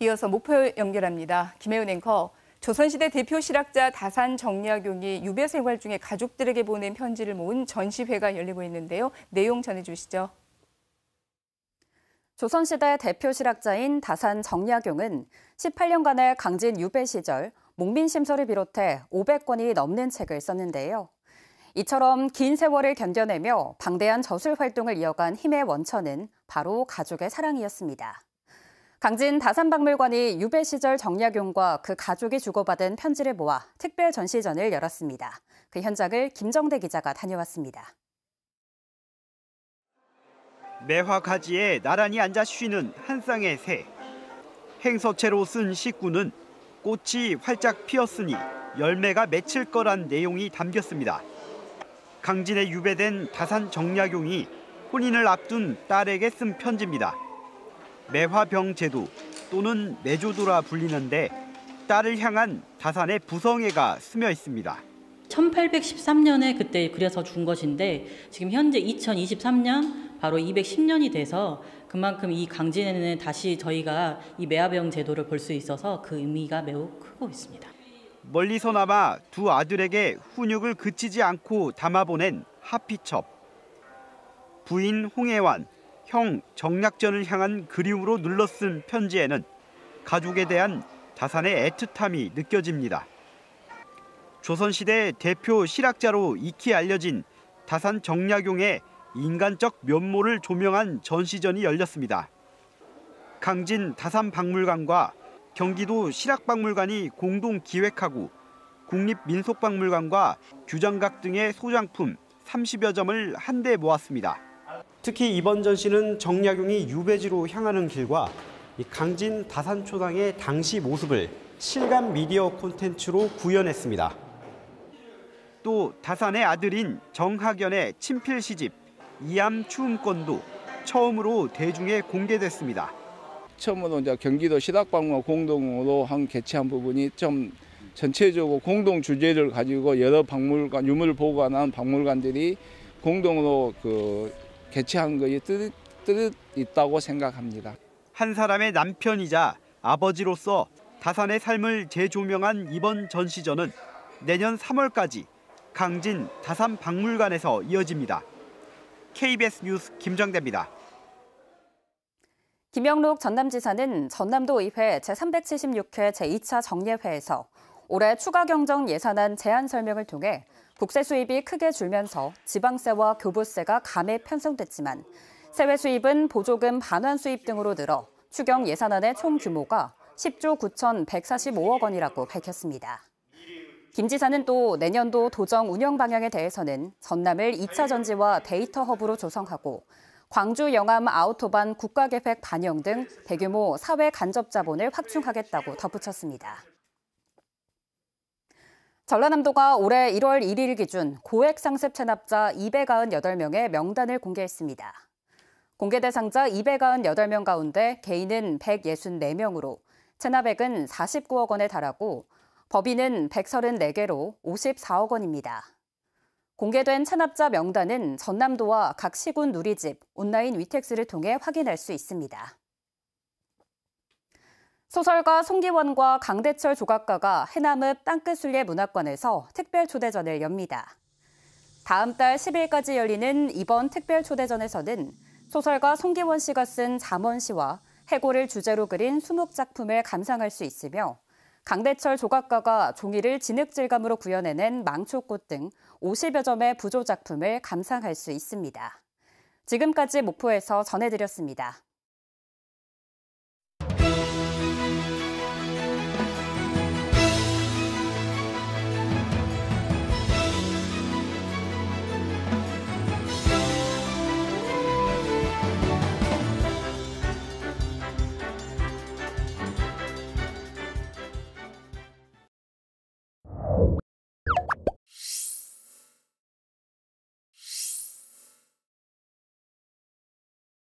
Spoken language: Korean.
이어서 목표 연결합니다. 김혜은 앵커. 조선시대 대표 실학자 다산 정약용이 유배 생활 중에 가족들에게 보낸 편지를 모은 전시회가 열리고 있는데요. 내용 전해주시죠. 조선시대 대표 실학자인 다산 정약용은 18년간의 강진 유배 시절 목민심서를 비롯해 500권이 넘는 책을 썼는데요. 이처럼 긴 세월을 견뎌내며 방대한 저술 활동을 이어간 힘의 원천은 바로 가족의 사랑이었습니다. 강진 다산박물관이 유배 시절 정약용과 그 가족이 주고받은 편지를 모아 특별 전시전을 열었습니다. 그 현장을 김정대 기자가 다녀왔습니다. 매화 가지에 나란히 앉아 쉬는 한 쌍의 새. 행서체로 쓴 식구는 꽃이 활짝 피었으니 열매가 맺힐 거란 내용이 담겼습니다. 강진에 유배된 다산 정약용이 혼인을 앞둔 딸에게 쓴 편지입니다. 매화병 제도 또는 매조도라 불리는데 딸을 향한 다산의 부성애가 스며 있습니다. 1813년에 그때 그래서 준 것인데 지금 현재 2023년 바로 210년이 돼서 그만큼 이 강진에는 다시 저희가 이 매화병 제도를 볼 수 있어서 그 의미가 매우 크고 있습니다. 멀리서나마 두 아들에게 훈육을 그치지 않고 담아보낸 하피첩. 부인 홍혜완, 형 정약전을 향한 그리움으로 눌러쓴 편지에는 가족에 대한 자산의 애틋함이 느껴집니다. 조선시대 대표 실학자로 익히 알려진 다산 정약용의 인간적 면모를 조명한 전시전이 열렸습니다. 강진 다산박물관과 경기도 실학박물관이 공동 기획하고 국립민속박물관과 규장각 등의 소장품 30여 점을 한데 모았습니다. 특히 이번 전시는 정약용이 유배지로 향하는 길과 강진 다산초당의 당시 모습을 실감 미디어 콘텐츠로 구현했습니다. 또 다산의 아들인 정학연의 친필 시집 이암 추음권도 처음으로 대중에 공개됐습니다. 처음으로 이제 경기도 시닥방과 공동으로 한 개최한 부분이 좀 전체적으로 공동 주제를 가지고 여러 박물관 유물 보관한 박물관들이 공동으로 그 개최한 것이 뜻, 뜻 있다고 생각합니다. 한 사람의 남편이자 아버지로서 다산의 삶을 재조명한 이번 전시전은 내년 3월까지 강진 다산 박물관에서 이어집니다. KBS 뉴스 김정대입니다. 김영록 전남지사는 전남도 의회 제376회 제2차 정례회에서 올해 추가 경정 예산안 제안 설명을 통해 국세 수입이 크게 줄면서 지방세와 교부세가 감액 편성됐지만 세외 수입은 보조금 반환 수입 등으로 늘어 추경 예산안의 총 규모가 10조 9,145억 원이라고 밝혔습니다. 김 지사는 또 내년도 도정 운영 방향에 대해서는 전남을 2차 전지와 데이터 허브로 조성하고 광주 영암 아우토반 국가계획 반영 등 대규모 사회 간접 자본을 확충하겠다고 덧붙였습니다. 전라남도가 올해 1월 1일 기준 고액 상습 체납자 298명의 명단을 공개했습니다. 공개 대상자 298명 가운데 개인은 164명으로 체납액은 49억 원에 달하고 법인은 134개로 54억 원입니다. 공개된 체납자 명단은 전남도와 각 시군 누리집, 온라인 위택스를 통해 확인할 수 있습니다. 소설가 송기원과 강대철 조각가가 해남읍 땅끝 순례 문학관에서 특별 초대전을 엽니다. 다음 달 10일까지 열리는 이번 특별 초대전에서는 소설가 송기원 씨가 쓴 잠언시와 해골을 주제로 그린 수묵 작품을 감상할 수 있으며 강대철 조각가가 종이를 진흙질감으로 구현해낸 망초꽃 등 50여 점의 부조 작품을 감상할 수 있습니다. 지금까지 목포에서 전해드렸습니다.